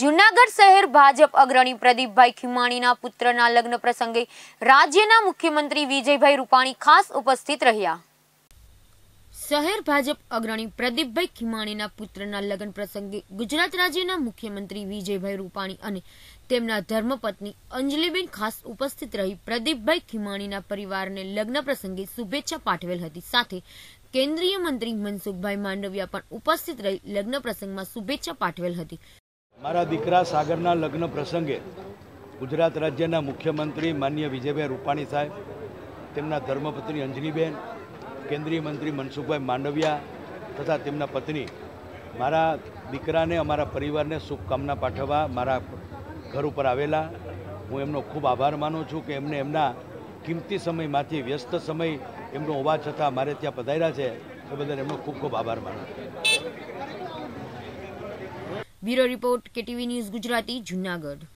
જૂનાગઢ શહેર ભાજપ અગ્રણી પ્રદીપભાઈ ખીમાણીના પુત્રના લગ્ન પ્રસંગે રાજ્યના મુખ્યમંત્રી વિજયભાઈ રૂપાણી ખાસ ઉપસ્થિત રહ્યા શહેર ભાજપ અગ્રણી પ્રદીપભાઈ ખીમાણીના પુત્રના લગ્ન પ્રસંગે ગુજરાત રાજ્યના મુખ્યમંત્રી વિજયભાઈ રૂપાણી અને તેમના ધર્મપત્ની અંજલિબેન ખાસ ઉપસ્થિત રહી પ્રદીપભાઈ ખીમાણીના પરિવારને લગ્ન પ્રસંગે શુભેચ્છા પાઠવેલ હતી સાથે કેન્દ્રીય મંત્રી મનસુખભાઈ માંડવિયા પણ ઉપસ્થિત રહી લગ્ન પ્રસંગમાં શુભેચ્છા પાઠવેલ હતી મારા દીકરા સાગરના લગ્ન પ્રસંગે ગુજરાત રાજ્યના મુખ્યમંત્રી માન્ય વિજયભાઈ રૂપાણી સાહેબ તેમના ધર્મપત્ની અંજલીબેન કેન્દ્રીય મંત્રી મનસુખભાઈ માંડવિયા તથા તેમના પત્ની મારા દીકરાને અમારા પરિવારને શુભકામના પાઠવવા મારા ઘર ઉપર આવેલા હું એમનો ખૂબ આભાર માનું છું કે એમને એમના કિંમતી સમયમાંથી વ્યસ્ત સમય એમનો હોવા છતાં મારે ત્યાં પધાર્યા છે એ બદલ એમનો ખૂબ ખૂબ આભાર માનું છું bureau report KTV news Gujarati Junagadh